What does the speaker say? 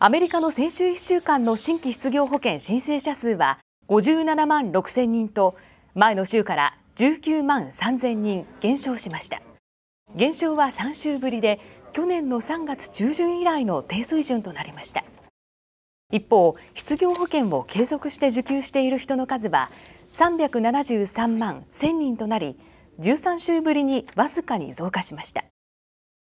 アメリカの先週1週間の新規失業保険申請者数は57万6000人と前の週から19万3000人減少しました減少は3週ぶりで去年の3月中旬以来の低水準となりました一方失業保険を継続して受給している人の数は373万1000人となり13週ぶりにわずかに増加しました